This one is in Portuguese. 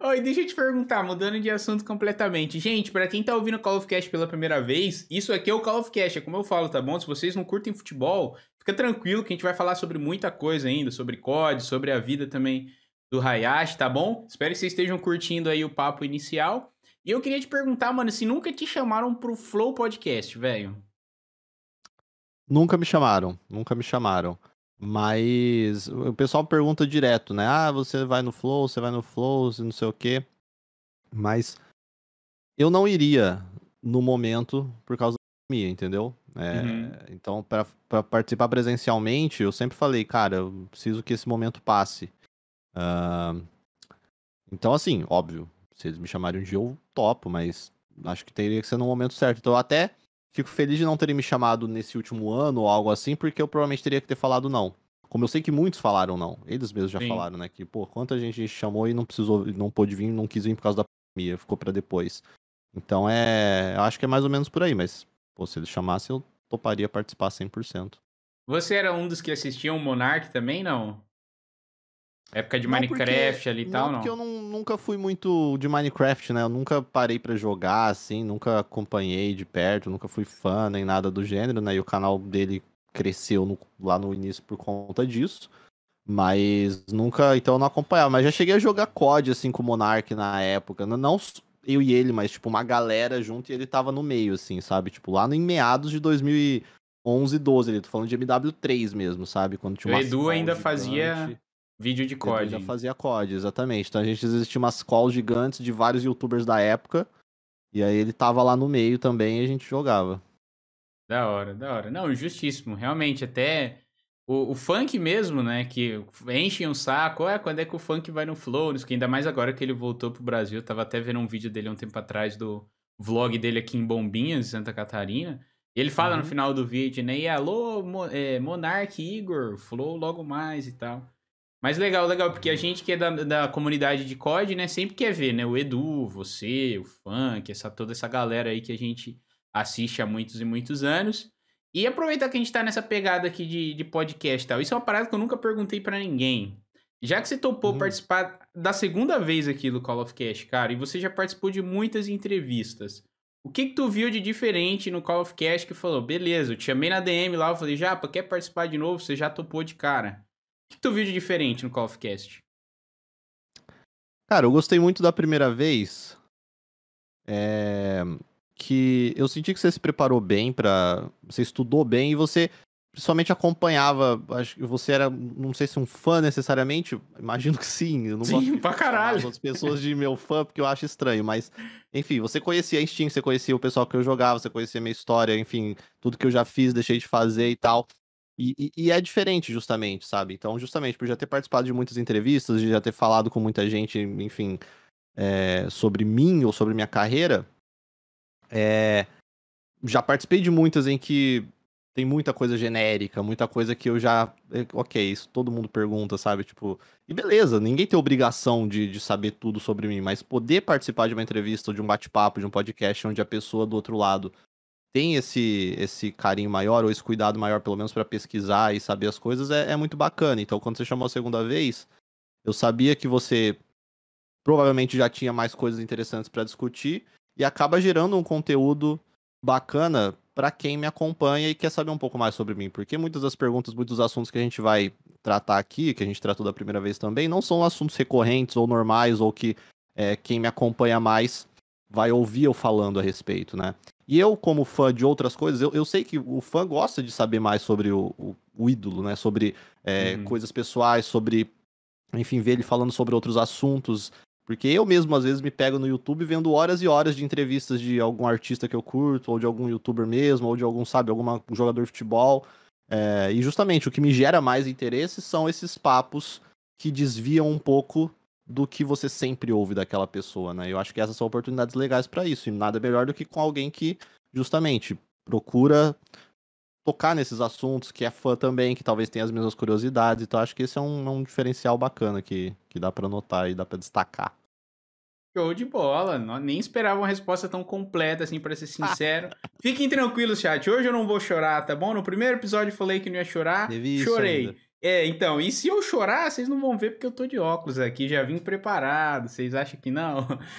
Oi, deixa eu te perguntar, mudando de assunto completamente. Gente, para quem tá ouvindo Call of Cast pela primeira vez, isso aqui é o Call of Cast, é como eu falo, tá bom? Se vocês não curtem futebol, fica tranquilo que a gente vai falar sobre muita coisa ainda, sobre COD, sobre a vida também do Hayashi, tá bom? Espero que vocês estejam curtindo aí o papo inicial. E eu queria te perguntar, mano, se nunca te chamaram pro Flow Podcast, velho? Nunca me chamaram, nunca me chamaram. Mas o pessoal pergunta direto, né? Ah, você vai no Flow, você vai no Flow, não sei o quê. Mas eu não iria no momento por causa da pandemia, entendeu? É, uhum. Então, para participar presencialmente, eu sempre falei, cara, eu preciso que esse momento passe. Uh, então, assim, óbvio, se eles me chamarem de eu topo, mas acho que teria que ser no momento certo. Então, até Fico feliz de não terem me chamado nesse último ano ou algo assim, porque eu provavelmente teria que ter falado não. Como eu sei que muitos falaram não. Eles mesmos já Sim. falaram, né? Que, pô, quanta gente chamou e não precisou, não pôde vir, não quis vir por causa da pandemia, ficou para depois. Então é. Eu acho que é mais ou menos por aí, mas, pô, se eles chamassem, eu toparia participar 100%. Você era um dos que assistiam o Monark também, não? Época de não Minecraft porque, ali e tal, não? Porque eu não, nunca fui muito de Minecraft, né? Eu nunca parei para jogar, assim, nunca acompanhei de perto, nunca fui fã nem nada do gênero, né? E o canal dele cresceu no, lá no início por conta disso. Mas nunca, então eu não acompanhava. Mas já cheguei a jogar COD, assim, com o Monark na época. Não, não eu e ele, mas, tipo, uma galera junto e ele tava no meio, assim, sabe? Tipo, lá em meados de 2011, 12 ali. Tô falando de MW3 mesmo, sabe? Quando tinha o Edu ainda gigante. fazia Vídeo de COD. já fazia COD, exatamente. Então a gente existia umas calls gigantes de vários youtubers da época. E aí ele tava lá no meio também e a gente jogava. Da hora, da hora. Não, justíssimo. Realmente, até o, o funk mesmo, né? Que enchem um saco. É, quando é que o funk vai no flow? Que né, ainda mais agora que ele voltou pro Brasil. Eu tava até vendo um vídeo dele um tempo atrás do vlog dele aqui em Bombinhas, Santa Catarina. E ele fala uhum. no final do vídeo, né? E alô, Mo, é, Monark Igor, flow logo mais e tal. Mas legal, legal, porque a gente que é da, da comunidade de COD, né, sempre quer ver, né, o Edu, você, o Funk, essa, toda essa galera aí que a gente assiste há muitos e muitos anos. E aproveitar que a gente tá nessa pegada aqui de, de podcast e tal, isso é uma parada que eu nunca perguntei para ninguém. Já que você topou hum. participar da segunda vez aqui do Call of Cash, cara, e você já participou de muitas entrevistas, o que que tu viu de diferente no Call of Cash que falou, beleza, eu te chamei na DM lá, eu falei, Japa, quer participar de novo? Você já topou de cara. O que tu viu de diferente no Call of Cast? Cara, eu gostei muito da primeira vez. É... Que eu senti que você se preparou bem para Você estudou bem e você principalmente acompanhava. Acho que você era, não sei se um fã necessariamente. Imagino que sim. Eu não sim, pra caralho. As pessoas de meu fã, porque eu acho estranho. Mas, enfim, você conhecia a Steam, você conhecia o pessoal que eu jogava, você conhecia a minha história, enfim, tudo que eu já fiz, deixei de fazer e tal. E, e, e, é diferente, justamente, sabe? Então, justamente por já ter participado de muitas entrevistas, de já ter falado com muita gente, enfim, é, sobre mim ou sobre minha carreira, é, já participei de muitas em que tem muita coisa genérica, muita coisa que eu já. Eh, ok, isso todo mundo pergunta, sabe? Tipo, e beleza, ninguém tem obrigação de, de saber tudo sobre mim, mas poder participar de uma entrevista, de um bate-papo, de um podcast onde a pessoa do outro lado tem esse, esse carinho maior ou esse cuidado maior, pelo menos para pesquisar e saber as coisas, é, é, muito bacana. Então, quando você chamou a segunda vez, eu sabia que você provavelmente já tinha mais coisas interessantes para discutir e acaba gerando um conteúdo bacana para quem me acompanha e quer saber um pouco mais sobre mim, porque muitas das perguntas, muitos dos assuntos que a gente vai tratar aqui, que a gente tratou da primeira vez também, não são assuntos recorrentes ou normais ou que é, quem me acompanha mais vai ouvir eu falando a respeito, né? E eu, como fã de outras coisas, eu, eu sei que o fã gosta de saber mais sobre o, o, o ídolo, né? Sobre é, uhum. coisas pessoais, sobre. Enfim, ver ele falando sobre outros assuntos. Porque eu mesmo, às vezes, me pego no YouTube vendo horas e horas de entrevistas de algum artista que eu curto, ou de algum youtuber mesmo, ou de algum, sabe, algum jogador de futebol. É, e justamente o que me gera mais interesse são esses papos que desviam um pouco do que você sempre ouve daquela pessoa, né? Eu acho que essas são oportunidades legais para isso, e nada melhor do que com alguém que justamente procura tocar nesses assuntos, que é fã também, que talvez tenha as mesmas curiosidades, então acho que esse é um, um diferencial bacana que, que dá para notar e dá para destacar. Show de bola. Nem esperava uma resposta tão completa, assim, para ser sincero. Fiquem tranquilos, chat. Hoje eu não vou chorar, tá bom? No primeiro episódio eu falei que não ia chorar. Chorei. Ainda. É, então, e se eu chorar, vocês não vão ver porque eu tô de óculos aqui, já vim preparado. Vocês acham que não?